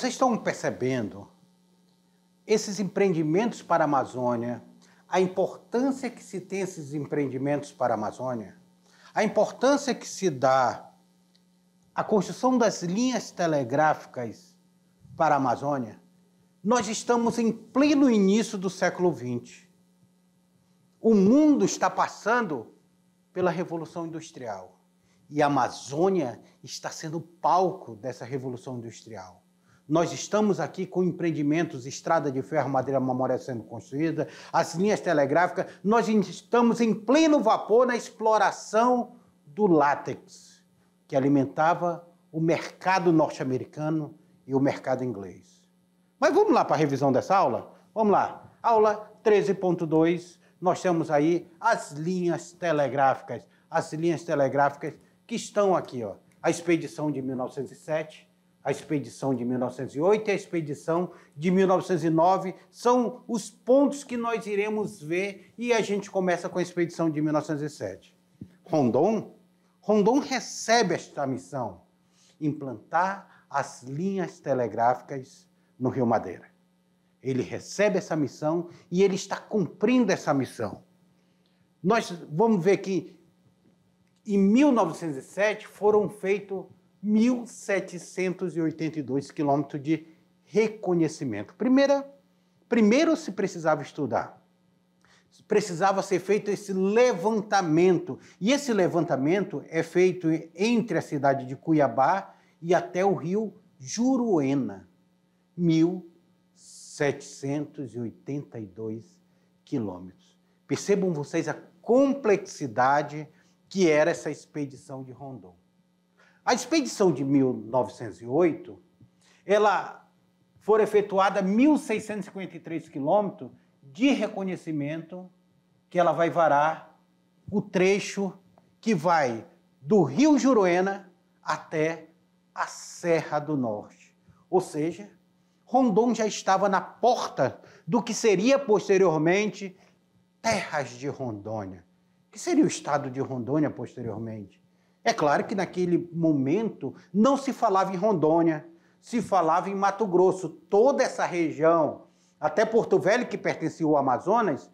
Vocês estão percebendo esses empreendimentos para a Amazônia, a importância que se tem esses empreendimentos para a Amazônia, a importância que se dá à construção das linhas telegráficas para a Amazônia, nós estamos em pleno início do século XX. O mundo está passando pela Revolução Industrial e a Amazônia está sendo palco dessa Revolução Industrial. Nós estamos aqui com empreendimentos, estrada de ferro, madeira memória sendo construída, as linhas telegráficas. Nós estamos em pleno vapor na exploração do látex, que alimentava o mercado norte-americano e o mercado inglês. Mas vamos lá para a revisão dessa aula? Vamos lá. Aula 13.2, nós temos aí as linhas telegráficas. As linhas telegráficas que estão aqui, ó. A expedição de 1907, a expedição de 1908 e a expedição de 1909 são os pontos que nós iremos ver e a gente começa com a expedição de 1907. Rondon, Rondon recebe esta missão: implantar as linhas telegráficas no Rio Madeira. Ele recebe essa missão e ele está cumprindo essa missão. Nós vamos ver que em 1907 foram feitos 1.782 quilômetros de reconhecimento. Primeira, primeiro se precisava estudar, precisava ser feito esse levantamento. E esse levantamento é feito entre a cidade de Cuiabá e até o rio Juruena, 1782 quilômetros. Percebam vocês a complexidade que era essa expedição de Rondon. A expedição de 1908, ela foram efetuadas 1.653 quilômetros de reconhecimento que ela vai varar o trecho que vai do Rio Juruena até a Serra do Norte. Ou seja, Rondon já estava na porta do que seria posteriormente Terras de Rondônia, que seria o estado de Rondônia posteriormente. É claro que naquele momento não se falava em Rondônia, se falava em Mato Grosso, toda essa região, até Porto Velho, que pertencia ao Amazonas,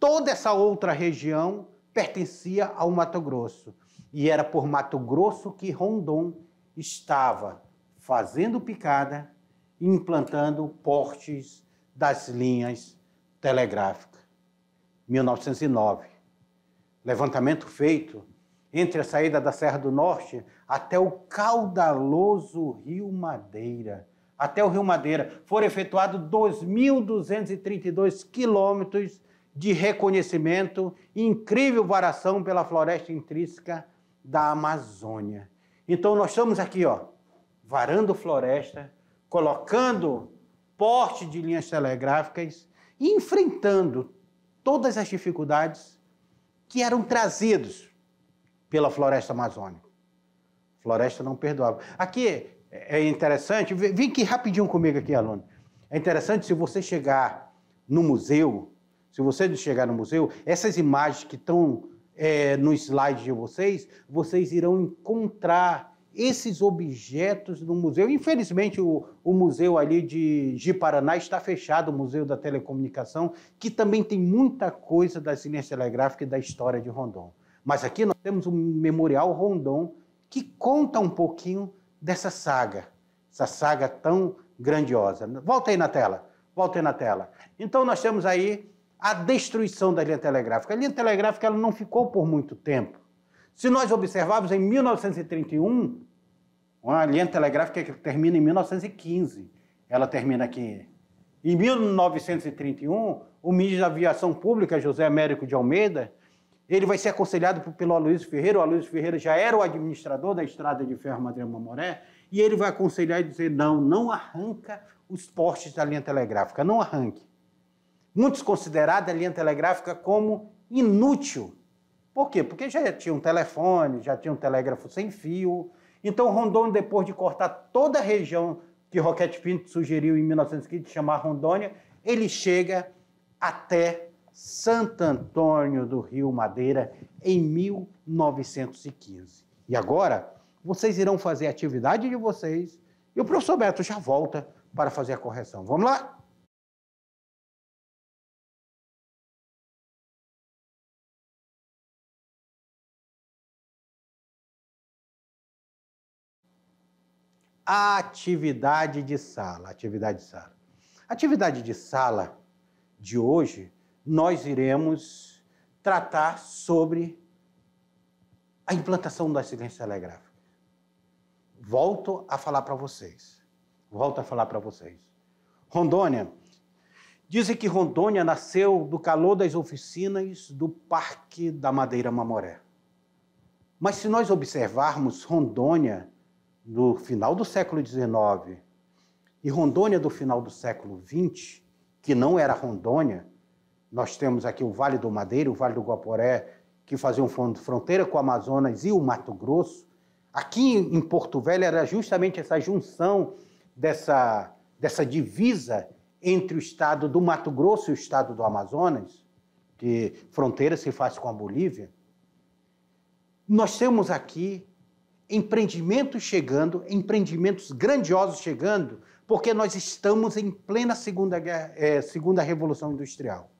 toda essa outra região pertencia ao Mato Grosso. E era por Mato Grosso que Rondon estava fazendo picada e implantando portes das linhas telegráficas. 1909. Levantamento feito entre a saída da Serra do Norte até o caudaloso Rio Madeira. Até o Rio Madeira foram efetuados 2.232 quilômetros de reconhecimento e incrível varação pela floresta intrínseca da Amazônia. Então nós estamos aqui, ó, varando floresta, colocando porte de linhas telegráficas e enfrentando todas as dificuldades que eram trazidos pela floresta amazônica. Floresta não perdoava. Aqui é interessante, vem aqui rapidinho comigo aqui, aluno. É interessante se você chegar no museu, se você chegar no museu, essas imagens que estão é, no slide de vocês, vocês irão encontrar esses objetos no museu. Infelizmente, o, o museu ali de, de Paraná está fechado, o Museu da Telecomunicação, que também tem muita coisa da ciência telegráfica e da história de Rondon. Mas aqui nós temos um memorial Rondon que conta um pouquinho dessa saga, essa saga tão grandiosa. Volta aí na tela, volta aí na tela. Então nós temos aí a destruição da linha telegráfica. A linha telegráfica ela não ficou por muito tempo. Se nós observarmos, em 1931, a linha telegráfica termina em 1915, ela termina aqui. Em 1931, o ministro da Aviação Pública, José Américo de Almeida, ele vai ser aconselhado pelo Aloysio Ferreira. O Aloysio Ferreira já era o administrador da estrada de ferro Madre Mamoré. E ele vai aconselhar e dizer: não, não arranca os postes da linha telegráfica, não arranque. Muitos consideraram a linha telegráfica como inútil. Por quê? Porque já tinha um telefone, já tinha um telégrafo sem fio. Então, Rondônia, depois de cortar toda a região que Roquete Pinto sugeriu em 1915, chamar Rondônia, ele chega até Santo Antônio do Rio Madeira em 1915. E agora, vocês irão fazer a atividade de vocês e o professor Beto já volta para fazer a correção. Vamos lá? Atividade de sala, atividade de sala. Atividade de sala de hoje nós iremos tratar sobre a implantação da silêncio telegráfica. Volto a falar para vocês. Volto a falar para vocês. Rondônia. Dizem que Rondônia nasceu do calor das oficinas do Parque da Madeira Mamoré. Mas se nós observarmos Rondônia do final do século XIX e Rondônia do final do século XX, que não era Rondônia, nós temos aqui o Vale do Madeira, o Vale do Guaporé, que fazia faziam fronteira com o Amazonas e o Mato Grosso. Aqui em Porto Velho era justamente essa junção dessa, dessa divisa entre o estado do Mato Grosso e o estado do Amazonas, que fronteira se faz com a Bolívia. Nós temos aqui empreendimentos chegando, empreendimentos grandiosos chegando, porque nós estamos em plena Segunda, Guerra, eh, segunda Revolução Industrial.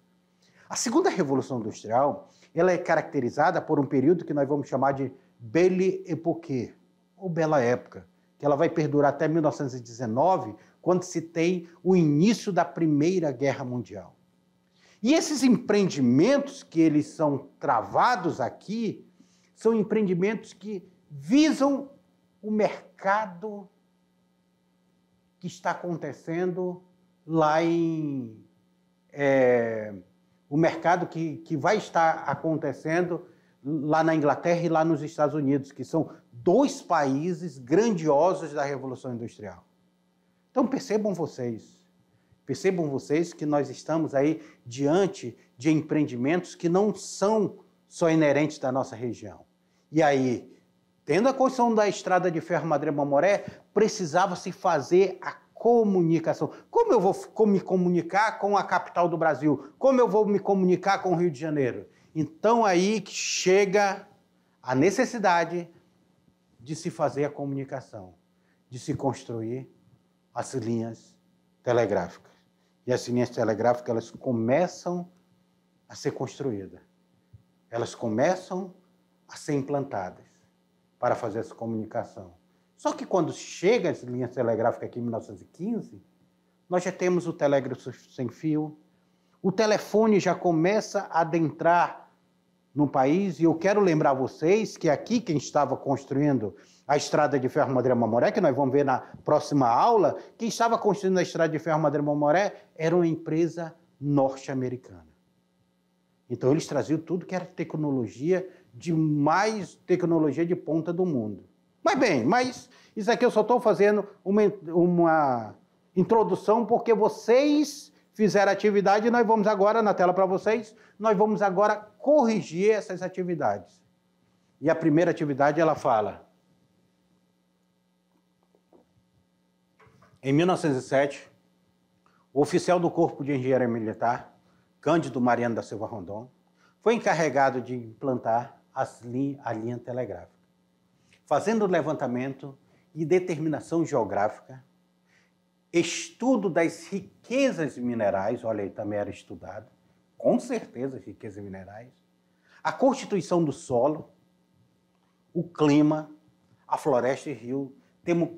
A segunda revolução industrial ela é caracterizada por um período que nós vamos chamar de Belle Époque, ou Bela Época, que ela vai perdurar até 1919, quando se tem o início da Primeira Guerra Mundial. E esses empreendimentos que eles são travados aqui são empreendimentos que visam o mercado que está acontecendo lá em é, o mercado que, que vai estar acontecendo lá na Inglaterra e lá nos Estados Unidos, que são dois países grandiosos da Revolução Industrial. Então percebam vocês, percebam vocês que nós estamos aí diante de empreendimentos que não são só inerentes da nossa região. E aí, tendo a construção da estrada de ferro Madre Mamoré, precisava se fazer a comunicação. Como eu vou me comunicar com a capital do Brasil? Como eu vou me comunicar com o Rio de Janeiro? Então aí que chega a necessidade de se fazer a comunicação, de se construir as linhas telegráficas. E as linhas telegráficas elas começam a ser construídas. Elas começam a ser implantadas para fazer essa comunicação. Só que quando chega essa linha telegráfica aqui em 1915, nós já temos o telégrafo sem fio, o telefone já começa a adentrar no país, e eu quero lembrar vocês que aqui quem estava construindo a estrada de ferro Madureira-Mamoré, que nós vamos ver na próxima aula, quem estava construindo a estrada de ferro Madureira-Mamoré era uma empresa norte-americana. Então eles traziam tudo que era tecnologia de mais tecnologia de ponta do mundo. Mas bem, mas isso aqui eu só estou fazendo uma, uma introdução porque vocês fizeram atividade e nós vamos agora, na tela para vocês, nós vamos agora corrigir essas atividades. E a primeira atividade ela fala. Em 1907, o oficial do Corpo de Engenharia Militar, Cândido Mariano da Silva Rondon, foi encarregado de implantar a linha, a linha telegráfica fazendo levantamento e determinação geográfica, estudo das riquezas minerais, olha aí, também era estudado, com certeza riquezas minerais, a constituição do solo, o clima, a floresta e rio. Temos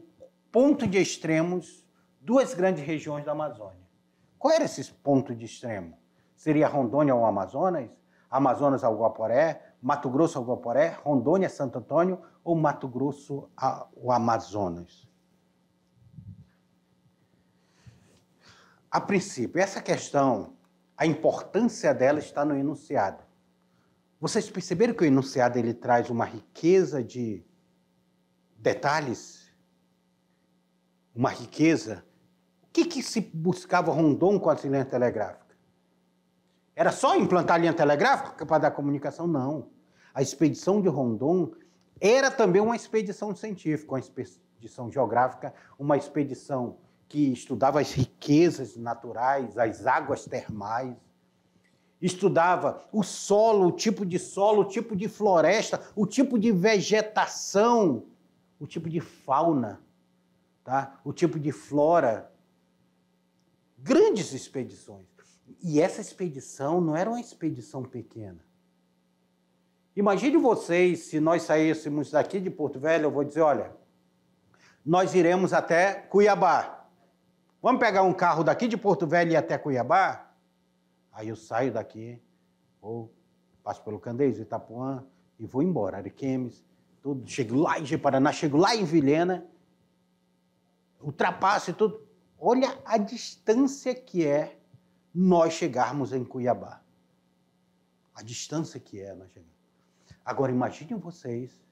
ponto de extremos, duas grandes regiões da Amazônia. Qual era esse ponto de extremo? Seria Rondônia ao Amazonas, Amazonas ao Guaporé, Mato Grosso ao Guaporé, Rondônia, Santo Antônio ou Mato Grosso ao Amazonas? A princípio, essa questão, a importância dela está no enunciado. Vocês perceberam que o enunciado ele traz uma riqueza de detalhes, uma riqueza. O que, que se buscava Rondon com a linha telegráfica? Era só implantar a linha telegráfica para dar comunicação? Não. A expedição de Rondon era também uma expedição científica, uma expedição geográfica, uma expedição que estudava as riquezas naturais, as águas termais, estudava o solo, o tipo de solo, o tipo de floresta, o tipo de vegetação, o tipo de fauna, tá? o tipo de flora. Grandes expedições. E essa expedição não era uma expedição pequena. Imagine vocês se nós saíssemos daqui de Porto Velho, eu vou dizer, olha, nós iremos até Cuiabá. Vamos pegar um carro daqui de Porto Velho e até Cuiabá? Aí eu saio daqui, vou, passo pelo Candeias, Itapuã e vou embora, Ariquemes, tudo, chego lá em Paraná, chego lá em Vilhena, ultrapasso e tudo. Olha a distância que é nós chegarmos em Cuiabá. A distância que é nós chegarmos. Agora imaginem vocês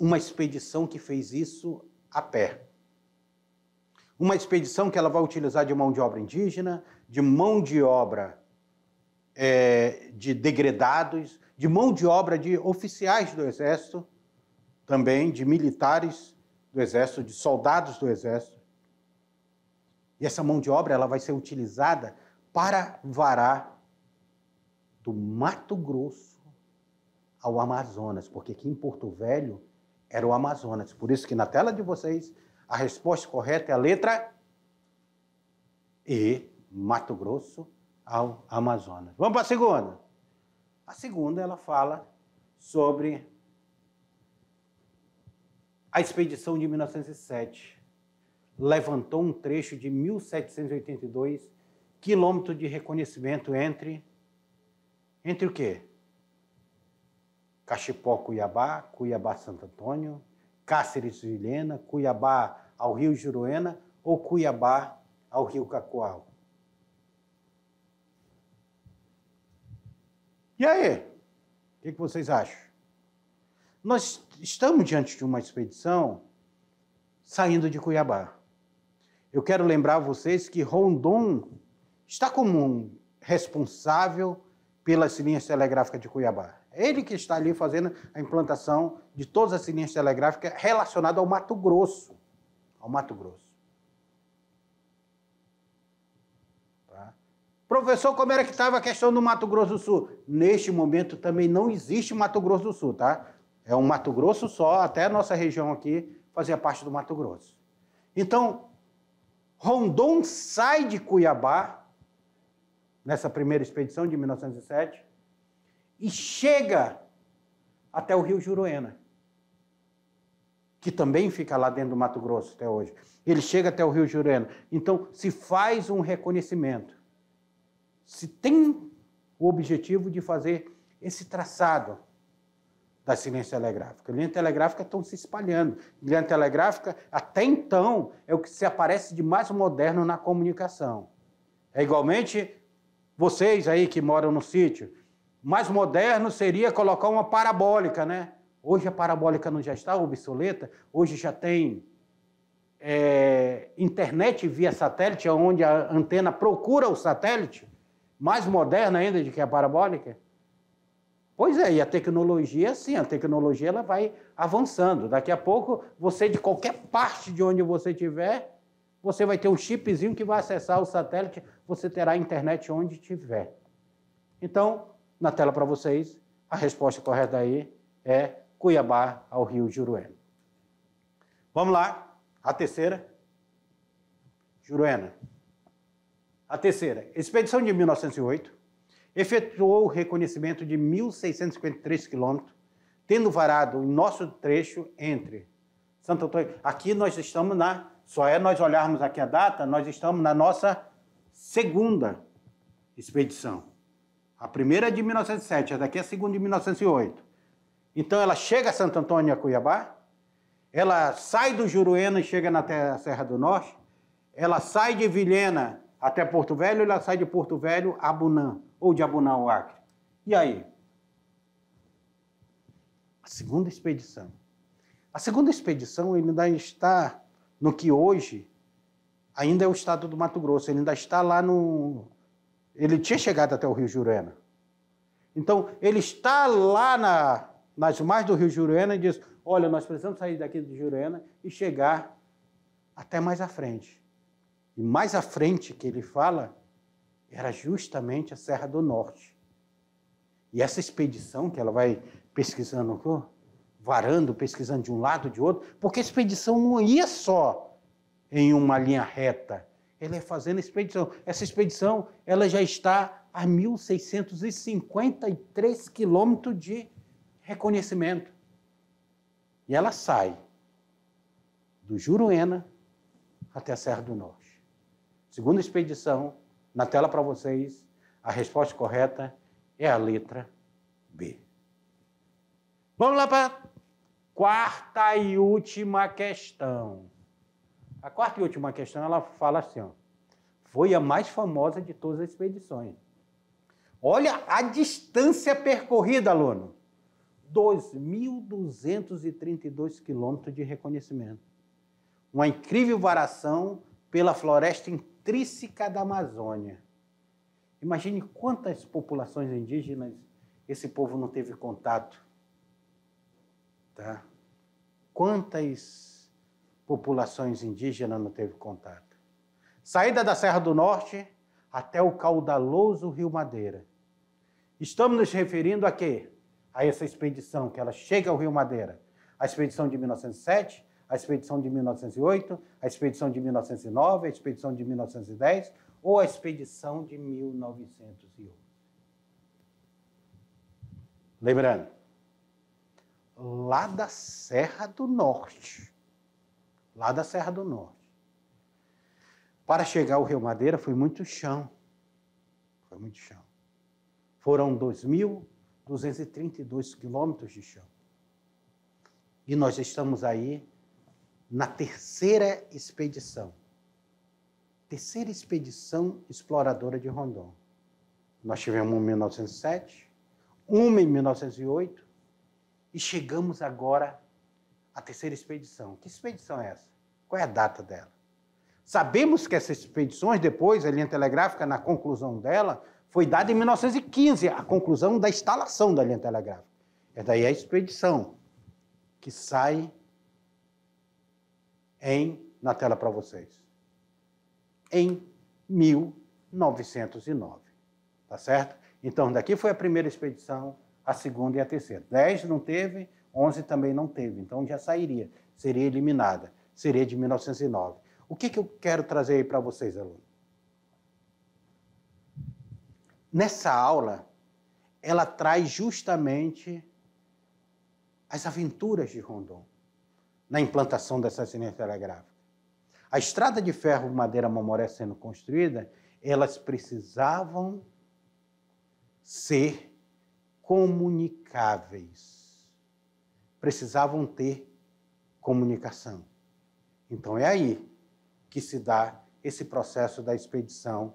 uma expedição que fez isso a pé. Uma expedição que ela vai utilizar de mão de obra indígena, de mão de obra é, de degredados, de mão de obra de oficiais do Exército, também de militares do Exército, de soldados do Exército. E essa mão de obra ela vai ser utilizada para varar do Mato Grosso ao Amazonas, porque aqui em Porto Velho era o Amazonas. Por isso que na tela de vocês a resposta correta é a letra E, Mato Grosso ao Amazonas. Vamos para a segunda. A segunda ela fala sobre a expedição de 1907. Levantou um trecho de 1782 quilômetros de reconhecimento entre entre o quê? Cachipó, Cuiabá, Cuiabá, Santo Antônio, Cáceres, Vilhena, Cuiabá ao Rio Juruena ou Cuiabá ao Rio Cacoal. E aí? O que, vocês acham? Nós estamos diante de uma expedição saindo de Cuiabá. Eu quero lembrar vocês que Rondon está como um responsável pelas linhas telegráficas de Cuiabá. Ele que está ali fazendo a implantação de todas as linhas telegráficas relacionadas ao Mato Grosso. Ao Mato Grosso. Tá? Professor, como era que estava a questão do Mato Grosso do Sul? Neste momento também não existe Mato Grosso do Sul, tá? É um Mato Grosso só, até a nossa região aqui fazia parte do Mato Grosso. Então, Rondon sai de Cuiabá nessa primeira expedição de 1907 e chega até o rio Juruena, que também fica lá dentro do Mato Grosso até hoje. Ele chega até o rio Juruena. Então, se faz um reconhecimento, se tem o objetivo de fazer esse traçado da linhas telegráfica. Linha telegráfica estão se espalhando. Linha telegráfica, até então, é o que se aparece de mais moderno na comunicação. É igualmente vocês aí que moram no sítio, mais moderno seria colocar uma parabólica, né? Hoje a parabólica não já está obsoleta, hoje já tem é, internet via satélite, onde a antena procura o satélite, mais moderna ainda do que a parabólica. Pois é, e a tecnologia, sim, a tecnologia ela vai avançando. Daqui a pouco, você de qualquer parte de onde você estiver, você vai ter um chipzinho que vai acessar o satélite, você terá internet onde tiver. Então, na tela para vocês. A resposta correta aí é Cuiabá ao Rio Juruena. Vamos lá, a terceira. Juruena. A terceira, expedição de 1908, efetuou o reconhecimento de 1.653 quilômetros, tendo varado o nosso trecho entre Santo Antônio. Aqui nós estamos na. Só é nós olharmos aqui a data, nós estamos na nossa segunda expedição. A primeira é de 1907, a daqui é a segunda de 1908. Então ela chega a Santo Antônio a Cuiabá, ela sai do Juruena e chega na terra, Serra do Norte, ela sai de Vilhena até Porto Velho, ela sai de Porto Velho a Abunã, ou de Abunã ao Acre. E aí? A segunda expedição. A segunda expedição ainda está no que hoje ainda é o estado do Mato Grosso, ele ainda está lá no ele tinha chegado até o rio Jurena. Então, ele está lá na, nas margens do rio Jurena e diz: Olha, nós precisamos sair daqui de Jurena e chegar até mais à frente. E mais à frente que ele fala era justamente a Serra do Norte. E essa expedição que ela vai pesquisando, varando, pesquisando de um lado, de outro, porque a expedição não ia só em uma linha reta, ela é fazendo expedição. Essa expedição ela já está a 1.653 quilômetros de reconhecimento. E ela sai do Juruena até a Serra do Norte. Segunda expedição, na tela para vocês, a resposta correta é a letra B. Vamos lá para quarta e última questão. A quarta e última questão, ela fala assim, ó, foi a mais famosa de todas as expedições. Olha a distância percorrida, aluno. 2.232 quilômetros de reconhecimento. Uma incrível varação pela floresta intrínseca da Amazônia. Imagine quantas populações indígenas esse povo não teve contato. Tá? Quantas populações indígenas não teve contato. Saída da Serra do Norte até o caudaloso Rio Madeira. Estamos nos referindo a quê? A essa expedição que ela chega ao Rio Madeira. A expedição de 1907, a expedição de 1908, a expedição de 1909, a expedição de 1910 ou a expedição de 1911. Lembrando, lá da Serra do Norte lá da Serra do Norte. Para chegar ao Rio Madeira foi muito chão. Foi muito chão. Foram 2.232 quilômetros de chão. E nós estamos aí na terceira expedição. Terceira expedição exploradora de Rondon. Nós tivemos uma em 1907, uma em 1908 e chegamos agora a terceira expedição. Que expedição é essa? Qual é a data dela? Sabemos que essas expedições, depois, a linha telegráfica, na conclusão dela, foi dada em 1915, a conclusão da instalação da linha telegráfica. É daí a expedição que sai em, na tela para vocês, em 1909. Tá certo? Então, daqui foi a primeira expedição, a segunda e a terceira. Dez não teve, 11 também não teve, então já sairia, seria eliminada, seria de 1909. O que, que eu quero trazer aí para vocês, aluno? Nessa aula, ela traz justamente as aventuras de Rondon na implantação dessa linha telegráfica. A estrada de ferro Madeira Mamoré sendo construída, elas precisavam ser comunicáveis precisavam ter comunicação. Então é aí que se dá esse processo da expedição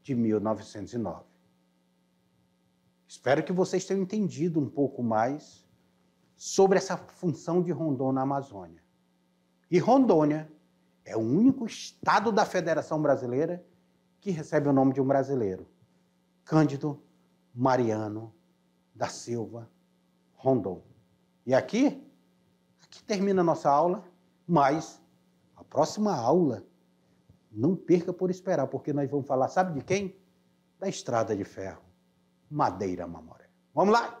de 1909. Espero que vocês tenham entendido um pouco mais sobre essa função de Rondônia na Amazônia. E Rondônia é o único estado da Federação Brasileira que recebe o nome de um brasileiro, Cândido Mariano da Silva Rondon. E aqui, aqui termina a nossa aula, mas a próxima aula, não perca por esperar, porque nós vamos falar, sabe de quem? Da estrada de ferro, Madeira Mamoré. Vamos lá!